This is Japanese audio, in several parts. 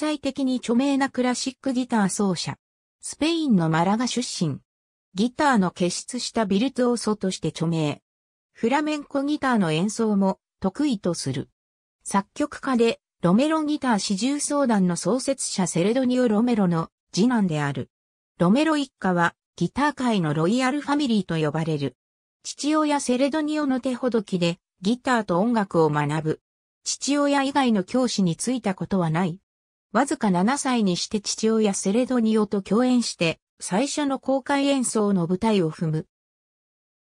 際的に著名なクラシックギター奏者。スペインのマラガ出身。ギターの結出したビルツオーソとして著名。フラメンコギターの演奏も得意とする。作曲家でロメロギター四重奏団の創設者セレドニオ・ロメロの次男である。ロメロ一家はギター界のロイヤルファミリーと呼ばれる。父親セレドニオの手ほどきでギターと音楽を学ぶ。父親以外の教師についたことはない。わずか7歳にして父親セレドニオと共演して、最初の公開演奏の舞台を踏む。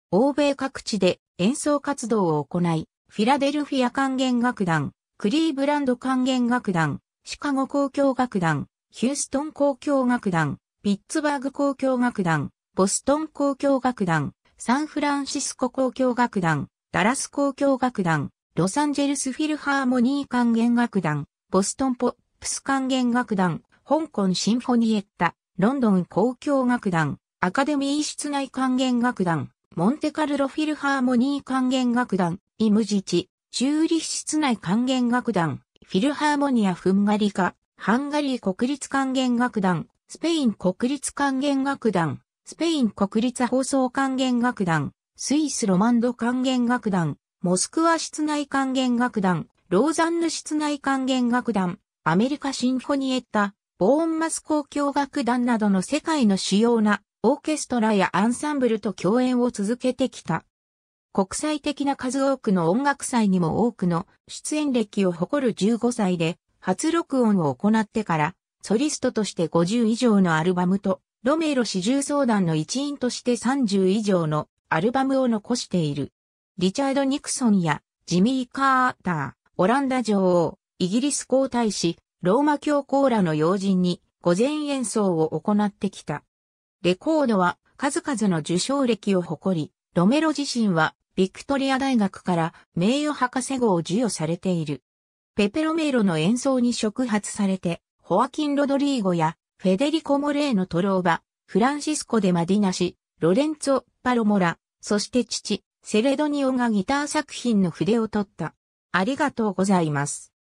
欧米各地で演奏活動を行い、フィラデルフィア管弦楽団、クリーブランド管弦楽団、シカゴ交響楽団、ヒューストン交響楽団、ピッツバーグ交響楽団、ボストン交響楽団、サンフランシスコ交響楽団、ダラス交響楽団、ロサンジェルスフィルハーモニー管弦楽団、ボストンポプス管弦楽団、香港シンフォニエッタ、ロンドン交響楽団、アカデミー室内管弦楽団、モンテカルロフィルハーモニー管弦楽団、イムジチ、チューリ室内管弦楽団、フィルハーモニア・フンガリカ、ハンガリー国立管弦楽団、スペイン国立管弦楽団、スペイン国立放送管弦楽団、スイスロマンド管弦楽団、モスクワ室内管弦楽団、ローザンヌ室内管弦楽団、アメリカシンフォニエッタ、ボーンマス交響楽団などの世界の主要なオーケストラやアンサンブルと共演を続けてきた。国際的な数多くの音楽祭にも多くの出演歴を誇る15歳で初録音を行ってからソリストとして50以上のアルバムとロメロ四重奏団の一員として30以上のアルバムを残している。リチャード・ニクソンやジミー・カーター、オランダ女王、イギリス皇太子、ローマ教皇らの要人に、御前演奏を行ってきた。レコードは数々の受賞歴を誇り、ロメロ自身はビクトリア大学から名誉博士号を授与されている。ペペロメロの演奏に触発されて、ホアキン・ロドリーゴやフェデリコ・モレーノ・トローバ、フランシスコ・デ・マディナ氏、ロレンツォ・パロモラ、そして父、セレドニオがギター作品の筆を取った。ありがとうございます。